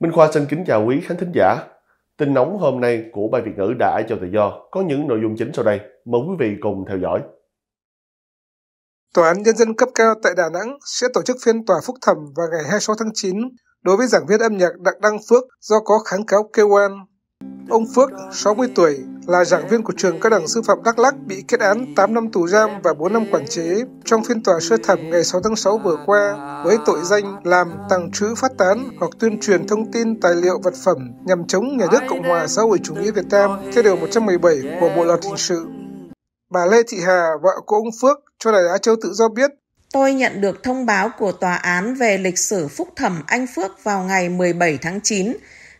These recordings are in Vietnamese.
Minh Khoa xin kính chào quý khán thính giả. Tin nóng hôm nay của Ban Việt ngữ đã cho tự do có những nội dung chính sau đây. Mời quý vị cùng theo dõi. Tòa án Nhân dân cấp cao tại Đà Nẵng sẽ tổ chức phiên tòa phúc thẩm vào ngày 26 tháng 9 đối với giảng viên âm nhạc Đặng Đăng Phước do có kháng cáo kêu oan Ông Phước, 60 tuổi, là giảng viên của trường cao đẳng sư phạm Đắk Lắk bị kết án 8 năm tù giam và 4 năm quản chế trong phiên tòa sơ thẩm ngày 6 tháng 6 vừa qua với tội danh làm, tàng trữ, phát tán hoặc tuyên truyền thông tin, tài liệu, vật phẩm nhằm chống nhà nước Cộng hòa xã hội chủ nghĩa Việt Nam theo điều 117 của Bộ luật hình sự. Bà Lê Thị Hà, vợ của ông Phước, cho Đài Á Châu Tự Do biết Tôi nhận được thông báo của tòa án về lịch sử phúc thẩm anh Phước vào ngày 17 tháng 9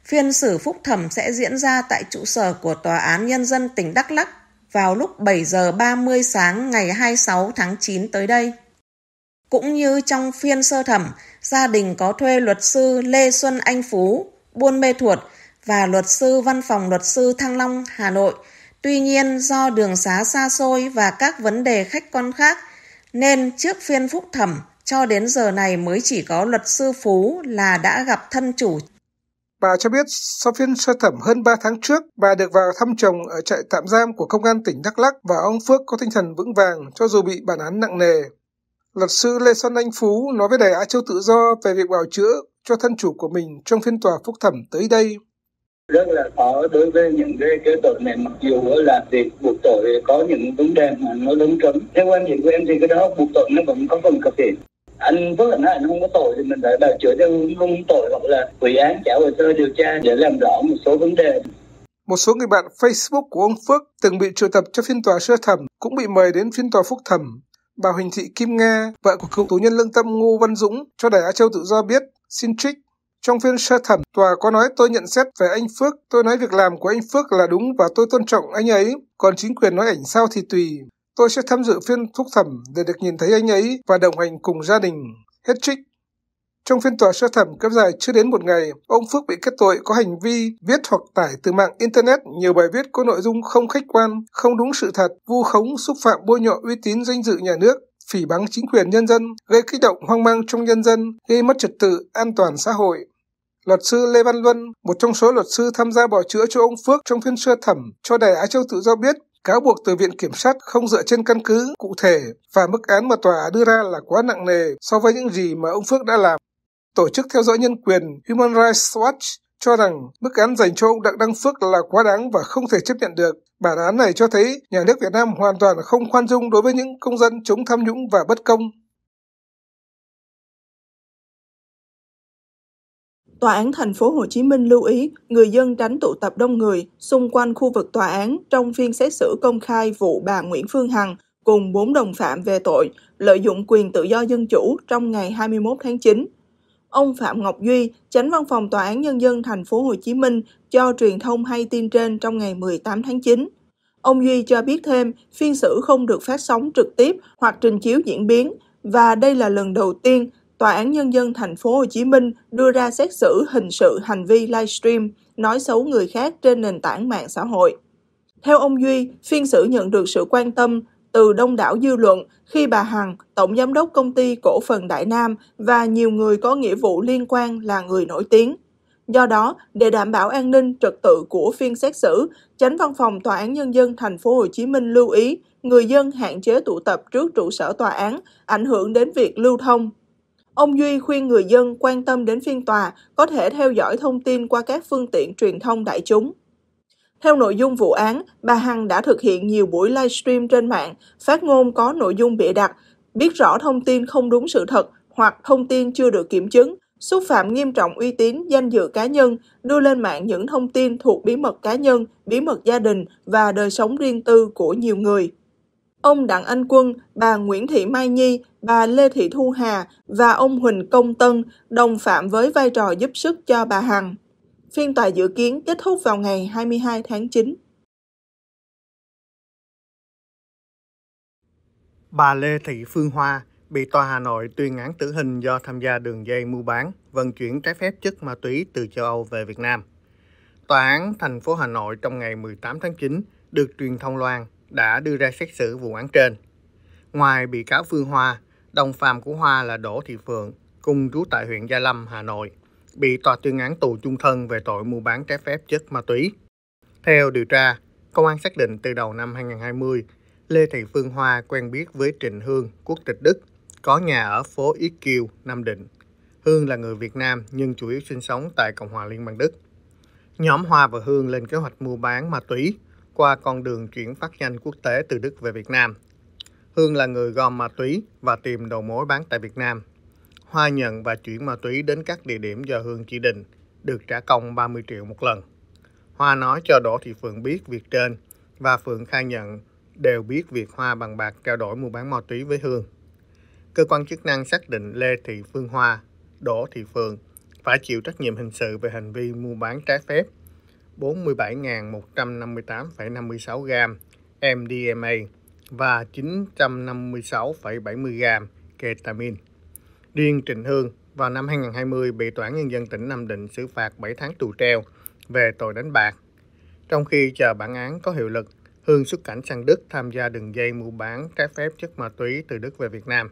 Phiên xử phúc thẩm sẽ diễn ra tại trụ sở của Tòa án Nhân dân tỉnh Đắk Lắk vào lúc 7 giờ 30 sáng ngày 26 tháng 9 tới đây. Cũng như trong phiên sơ thẩm, gia đình có thuê luật sư Lê Xuân Anh Phú, Buôn Mê Thuột và luật sư Văn phòng Luật sư Thăng Long, Hà Nội. Tuy nhiên, do đường xá xa xôi và các vấn đề khách quan khác, nên trước phiên phúc thẩm cho đến giờ này mới chỉ có luật sư Phú là đã gặp thân chủ Bà cho biết sau phiên sơ thẩm hơn 3 tháng trước, bà được vào thăm chồng ở trại tạm giam của công an tỉnh Đắk Lắc và ông Phước có tinh thần vững vàng cho dù bị bản án nặng nề. Luật sư Lê Xuân Anh Phú nói với Đài Á Châu Tự Do về việc bào chữa cho thân chủ của mình trong phiên tòa phúc thẩm tới đây rất là khó đối với những cái, cái tội này mặc dù là việc buộc tội có những vấn đề mà nó lớn trúng theo quan điểm của em thì cái đó buộc tội nó vẫn có phần cập thiện anh phước lành anh không có tội thì mình phải bào chữa cho không tội hoặc là hủy án trả hồ sơ điều tra để làm rõ một số vấn đề một số người bạn Facebook của ông Phước từng bị triệu tập cho phiên tòa sơ thẩm cũng bị mời đến phiên tòa phúc thẩm. Bà Huỳnh Thị Kim Nga, vợ của cựu tù nhân lương tâm Ngô Văn Dũng, cho Đài Á Châu Tự Do biết, xin trích. Trong phiên sơ thẩm, tòa có nói tôi nhận xét về anh Phước, tôi nói việc làm của anh Phước là đúng và tôi tôn trọng anh ấy, còn chính quyền nói ảnh sao thì tùy. Tôi sẽ tham dự phiên phúc thẩm để được nhìn thấy anh ấy và đồng hành cùng gia đình. Hết trích. Trong phiên tòa sơ thẩm kéo dài chưa đến một ngày, ông Phước bị kết tội có hành vi viết hoặc tải từ mạng Internet nhiều bài viết có nội dung không khách quan, không đúng sự thật, vu khống, xúc phạm bôi nhọ uy tín danh dự nhà nước, phỉ báng chính quyền nhân dân, gây kích động hoang mang trong nhân dân, gây mất trật tự, an toàn xã hội. Luật sư Lê Văn Luân, một trong số luật sư tham gia bào chữa cho ông Phước trong phiên sơ thẩm, cho Đài Á Châu Tự Do biết cáo buộc từ Viện Kiểm sát không dựa trên căn cứ cụ thể và mức án mà tòa đưa ra là quá nặng nề so với những gì mà ông Phước đã làm. Tổ chức theo dõi nhân quyền Human Rights Watch cho rằng mức án dành cho ông Đặng Đăng Phước là quá đáng và không thể chấp nhận được. Bản án này cho thấy nhà nước Việt Nam hoàn toàn không khoan dung đối với những công dân chống tham nhũng và bất công. Tòa án thành phố Hồ Chí Minh lưu ý người dân tránh tụ tập đông người xung quanh khu vực tòa án trong phiên xét xử công khai vụ bà Nguyễn Phương Hằng cùng 4 đồng phạm về tội lợi dụng quyền tự do dân chủ trong ngày 21 tháng 9. Ông Phạm Ngọc Duy, Chánh Văn phòng Tòa án nhân dân thành phố Hồ Chí Minh cho truyền thông hay tin trên trong ngày 18 tháng 9. Ông Duy cho biết thêm, phiên xử không được phát sóng trực tiếp hoặc trình chiếu diễn biến và đây là lần đầu tiên Tòa án Nhân dân Thành phố Hồ Chí Minh đưa ra xét xử hình sự hành vi livestream nói xấu người khác trên nền tảng mạng xã hội. Theo ông Duy, phiên xử nhận được sự quan tâm từ đông đảo dư luận khi bà Hằng, tổng giám đốc công ty cổ phần Đại Nam và nhiều người có nghĩa vụ liên quan là người nổi tiếng. Do đó, để đảm bảo an ninh trật tự của phiên xét xử, Chánh Văn phòng Tòa án Nhân dân Thành phố Hồ Chí Minh lưu ý người dân hạn chế tụ tập trước trụ sở tòa án, ảnh hưởng đến việc lưu thông Ông Duy khuyên người dân quan tâm đến phiên tòa có thể theo dõi thông tin qua các phương tiện truyền thông đại chúng. Theo nội dung vụ án, bà Hằng đã thực hiện nhiều buổi livestream trên mạng, phát ngôn có nội dung bịa đặt, biết rõ thông tin không đúng sự thật hoặc thông tin chưa được kiểm chứng, xúc phạm nghiêm trọng uy tín, danh dự cá nhân, đưa lên mạng những thông tin thuộc bí mật cá nhân, bí mật gia đình và đời sống riêng tư của nhiều người ông Đặng Anh Quân, bà Nguyễn Thị Mai Nhi, bà Lê Thị Thu Hà và ông Huỳnh Công Tân đồng phạm với vai trò giúp sức cho bà Hằng. Phiên tòa dự kiến kết thúc vào ngày 22 tháng 9. Bà Lê Thị Phương Hoa bị tòa Hà Nội tuyên án tử hình do tham gia đường dây mua bán, vận chuyển trái phép chất ma túy từ châu Âu về Việt Nam. Tòa án thành phố Hà Nội trong ngày 18 tháng 9 được truyền thông loan đã đưa ra xét xử vụ án trên. Ngoài bị cáo Phương Hoa, đồng phạm của Hoa là Đỗ Thị Phượng, cùng trú tại huyện Gia Lâm, Hà Nội, bị tòa tuyên án tù chung thân về tội mua bán trái phép chất ma túy. Theo điều tra, công an xác định từ đầu năm 2020, Lê Thị Phương Hoa quen biết với Trịnh Hương, quốc tịch Đức, có nhà ở phố Yết Kiêu, Nam Định. Hương là người Việt Nam nhưng chủ yếu sinh sống tại Cộng hòa Liên bang Đức. Nhóm Hoa và Hương lên kế hoạch mua bán ma túy qua con đường chuyển phát nhanh quốc tế từ Đức về Việt Nam. Hương là người gom ma túy và tìm đầu mối bán tại Việt Nam. Hoa nhận và chuyển ma túy đến các địa điểm do Hương chỉ định, được trả công 30 triệu một lần. Hoa nói cho Đỗ Thị Phượng biết việc trên và Phượng khai nhận đều biết việc Hoa bằng bạc trao đổi mua bán ma túy với Hương. Cơ quan chức năng xác định Lê Thị Phương Hoa, Đỗ Thị Phượng phải chịu trách nhiệm hình sự về hành vi mua bán trái phép 47.158,56 g MDMA và 956,70 g ketamin. Riêng Trịnh Hương vào năm 2020 bị Tòa án Nhân dân tỉnh Nam Định xử phạt 7 tháng tù treo về tội đánh bạc. Trong khi chờ bản án có hiệu lực, Hương xuất cảnh sang Đức tham gia đường dây mua bán trái phép chất ma túy từ Đức về Việt Nam.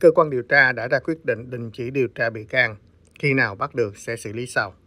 Cơ quan điều tra đã ra quyết định đình chỉ điều tra bị can. Khi nào bắt được sẽ xử lý sau.